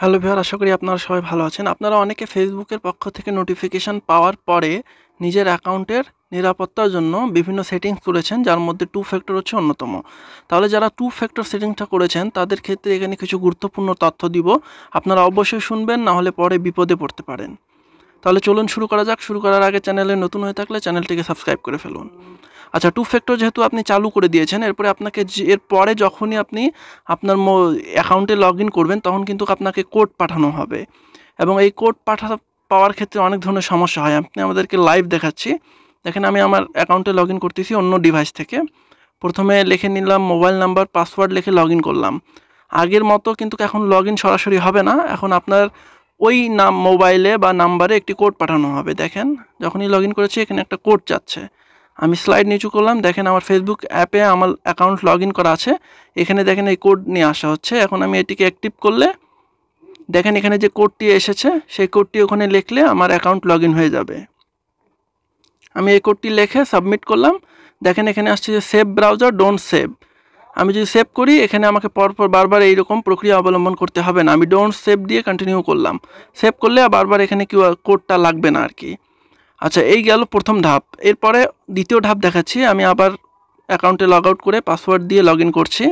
hello viewer আশা করি আপনারা সবাই ভালো আছেন আপনারা অনেকে ফেসবুকের পক্ষ থেকে নোটিফিকেশান পাওয়ার পরে নিজের অ্যাকাউন্টের নিরাপত্তার জন্য বিভিন্ন সেটিংস করেছেন যার মধ্যে টু ফ্যাক্টর হচ্ছে অন্যতম তাহলে যারা টু ফ্যাক্টর সেটিংসটা করেছেন তাদের ক্ষেত্রে এখানে কিছু গুরুত্বপূর্ণ তথ্য দিব আপনারা অবশ্যই শুনবেন নাহলে পরে বিপদে পড়তে পারেন তাহলে চলুন শুরু করা যাক শুরু করার আগে চ্যানেলে নতুন হয়ে থাকলে চ্যানেলটিকে সাবস্ক্রাইব করে ফেলুন আচ্ছা টু ফ্যাক্টর যেহেতু আপনি চালু করে দিয়েছেন এরপরে আপনাকে এরপরে যখনই আপনি আপনার অ্যাকাউন্টে লগ ইন করবেন তখন কিন্তু আপনাকে কোড পাঠানো হবে এবং এই কোড পাঠা পাওয়ার ক্ষেত্রে অনেক ধরনের সমস্যা হয় আপনি আমাদেরকে লাইভ দেখাচ্ছি দেখেন আমি আমার অ্যাকাউন্টে লগ ইন করতেছি অন্য ডিভাইস থেকে প্রথমে লিখে নিলাম মোবাইল নাম্বার পাসওয়ার্ড লিখে লগ ইন করলাম আগের মতো কিন্তু এখন লগ ইন সরাসরি হবে না এখন আপনার ওই নাম মোবাইলে বা নাম্বারে একটি কোড পাঠানো হবে দেখেন যখনই লগ ইন করেছি এখানে একটা কোড যাচ্ছে আমি স্লাইড নিচু করলাম দেখেন আমার ফেসবুক অ্যাপে আমার অ্যাকাউন্ট লগ ইন করা আছে এখানে দেখেন এই কোড নিয়ে আসা হচ্ছে এখন আমি এটিকে অ্যাক্টিভ করলে দেখেন এখানে যে কোডটি এসেছে সেই কোডটি ওখানে লিখলে আমার অ্যাকাউন্ট লগ হয়ে যাবে আমি এই কোডটি লিখে সাবমিট করলাম দেখেন এখানে আসছে যে সেভ ব্রাউজার ডোন্ট সেভ আমি যদি সেভ করি এখানে আমাকে পরপর বারবার এইরকম প্রক্রিয়া অবলম্বন করতে হবে না আমি ডোন্ট সেভ দিয়ে কন্টিনিউ করলাম সেভ করলে বারবার এখানে কিউ কোডটা লাগবে না আর কি আচ্ছা এই গেল প্রথম ধাপ এরপরে দ্বিতীয় ধাপ দেখাচ্ছি আমি আবার অ্যাকাউন্টে লগ আউট করে পাসওয়ার্ড দিয়ে লগ করছি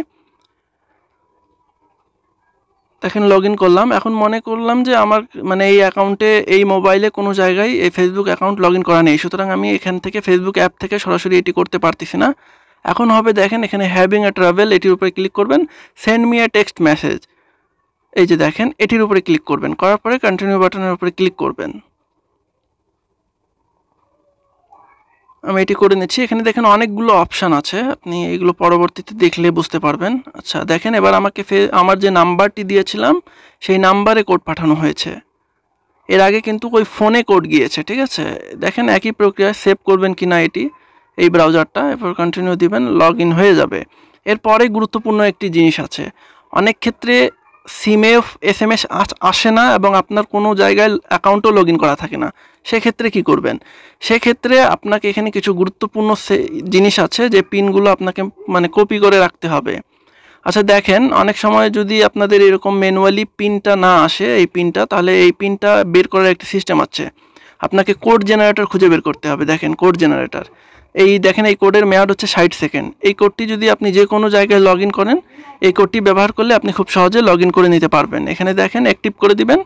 দেখেন লগ করলাম এখন মনে করলাম যে আমার মানে এই অ্যাকাউন্টে এই মোবাইলে কোনো জায়গায় এই ফেসবুক অ্যাকাউন্ট লগ ইন করা নেই সুতরাং আমি এখান থেকে ফেসবুক অ্যাপ থেকে সরাসরি এটি করতে পারতেছি না এখন হবে দেখেন এখানে হ্যাভিং এ ট্রাভেল এটির উপরে ক্লিক করবেন send me a text message এই যে দেখেন এটির উপরে ক্লিক করবেন করার পরে কন্টিনিউ বাটনের উপরে ক্লিক করবেন আমি এটি করে নিচ্ছি এখানে দেখেন অনেকগুলো অপশান আছে আপনি এগুলো পরবর্তীতে দেখলে বুঝতে পারবেন আচ্ছা দেখেন এবার আমাকে ফে আমার যে নাম্বারটি দিয়েছিলাম সেই নাম্বারে কোড পাঠানো হয়েছে এর আগে কিন্তু ওই ফোনে কোড গিয়েছে ঠিক আছে দেখেন একই প্রক্রিয়া সেভ করবেন কি না এটি এই ব্রাউজারটা এরপর কন্টিনিউ দিবেন লগ ইন হয়ে যাবে এরপরে গুরুত্বপূর্ণ একটি জিনিস আছে অনেক ক্ষেত্রে সিমে এস এম এস আসে না এবং আপনার কোনো জায়গায় অ্যাকাউন্টও লগ ইন করা থাকে না সেক্ষেত্রে কি করবেন সেক্ষেত্রে আপনাকে এখানে কিছু গুরুত্বপূর্ণ জিনিস আছে যে পিনগুলো আপনাকে মানে কপি করে রাখতে হবে আচ্ছা দেখেন অনেক সময় যদি আপনাদের এরকম ম্যানুয়ালি পিনটা না আসে এই পিনটা তাহলে এই পিনটা বের করার একটি সিস্টেম আছে আপনাকে কোড জেনারেটর খুঁজে বের করতে হবে দেখেন কোড জেনারেটর এই দেখেন এই কোডের মেয়াদ হচ্ছে ষাট সেকেন্ড এই কোডটি যদি আপনি যে কোনো জায়গায় লগ করেন এই কোডটি ব্যবহার করলে আপনি খুব সহজে লগ করে নিতে পারবেন এখানে দেখেন অ্যাক্টিভ করে দিবেন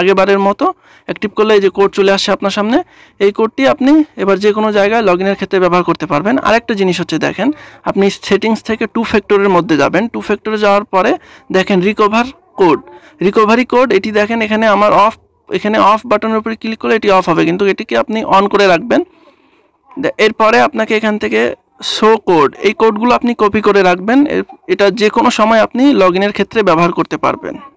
আগেবারের মতো অ্যাক্টিভ করলে এই যে কোড চলে আসে আপনার সামনে এই কোডটি আপনি এবার যে কোনো জায়গায় লগ ইনের ক্ষেত্রে ব্যবহার করতে পারবেন আরেকটা জিনিস হচ্ছে দেখেন আপনি সেটিংস থেকে টু ফ্যাক্টরের মধ্যে যাবেন টু ফ্যাক্টরে যাওয়ার পরে দেখেন রিকভার কোড রিকভারি কোড এটি দেখেন এখানে আমার অফ এখানে অফ বাটনের উপরে ক্লিক করলে এটি অফ হবে কিন্তু এটিকে আপনি অন করে রাখবেন এরপরে আপনাকে এখান থেকে শো কোড এই কোডগুলো আপনি কপি করে রাখবেন এটা যে কোনো সময় আপনি লগ ক্ষেত্রে ব্যবহার করতে পারবেন